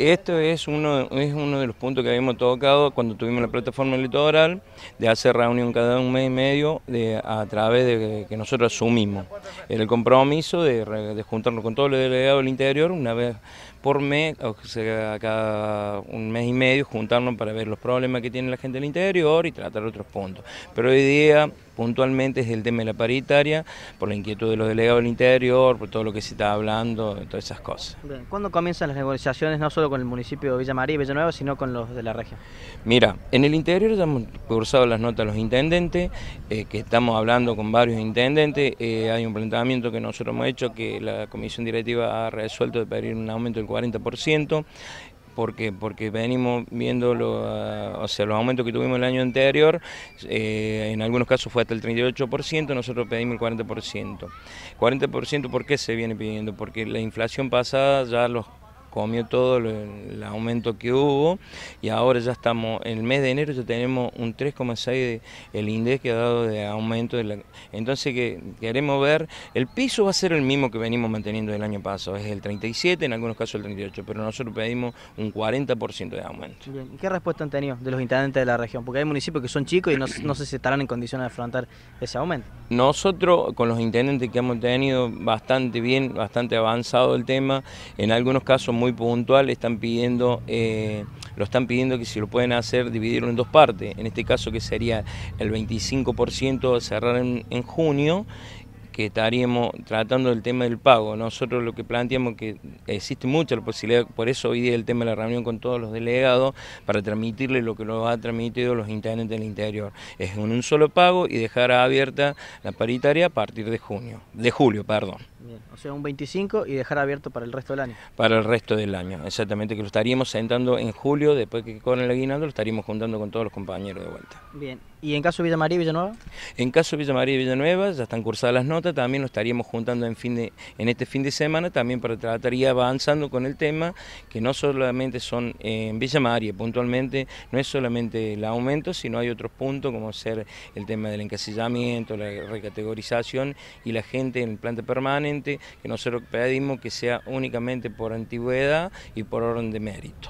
Esto es uno, es uno de los puntos que habíamos tocado cuando tuvimos la plataforma electoral de hacer reunión cada un mes y medio de, a través de que nosotros asumimos el compromiso de, de juntarnos con todos los delegados del interior una vez por mes, o sea, cada un mes y medio, juntarnos para ver los problemas que tiene la gente del interior y tratar otros puntos. Pero hoy día puntualmente es el tema de la paritaria, por la inquietud de los delegados del interior, por todo lo que se está hablando, todas esas cosas. ¿Cuándo comienzan las negociaciones no solo con el municipio de Villa María y Villanueva, sino con los de la región? Mira, en el interior ya hemos cursado las notas a los intendentes, eh, que estamos hablando con varios intendentes, eh, hay un planteamiento que nosotros hemos hecho que la comisión directiva ha resuelto de pedir un aumento del 40%, ¿Por qué? Porque venimos viendo ah, los aumentos que tuvimos el año anterior, eh, en algunos casos fue hasta el 38%, nosotros pedimos el 40%. 40% ¿por qué se viene pidiendo? Porque la inflación pasada ya los comió todo el aumento que hubo y ahora ya estamos, en el mes de enero ya tenemos un 3,6 del INDEX que ha dado de aumento. entonces que queremos ver, el piso va a ser el mismo que venimos manteniendo el año pasado, es el 37, en algunos casos el 38, pero nosotros pedimos un 40% de aumento. qué respuesta han tenido de los intendentes de la región? Porque hay municipios que son chicos y no, no sé si estarán en condiciones de afrontar ese aumento. Nosotros con los intendentes que hemos tenido bastante bien, bastante avanzado el tema, en algunos casos muy puntual, están pidiendo, eh, lo están pidiendo que si lo pueden hacer, dividirlo en dos partes. En este caso que sería el 25% cerrar en, en junio que estaríamos tratando el tema del pago. Nosotros lo que planteamos que existe mucha posibilidad, por eso hoy día el tema de la reunión con todos los delegados, para transmitirle lo que lo ha transmitido los intendentes del interior. Es un solo pago y dejar abierta la paritaria a partir de junio, de julio, perdón o sea, un 25 y dejar abierto para el resto del año. Para el resto del año, exactamente, que lo estaríamos sentando en julio, después que con el aguinaldo, lo estaríamos juntando con todos los compañeros de vuelta. Bien, ¿y en caso de Villa María y Villanueva? En caso de Villa María y Villanueva, ya están cursadas las notas, también lo estaríamos juntando en, fin de, en este fin de semana, también para tratar y avanzando con el tema, que no solamente son en Villa María, puntualmente, no es solamente el aumento, sino hay otros puntos, como ser el tema del encasillamiento, la recategorización y la gente en planta permanente que nosotros pedimos que sea únicamente por antigüedad y por orden de mérito.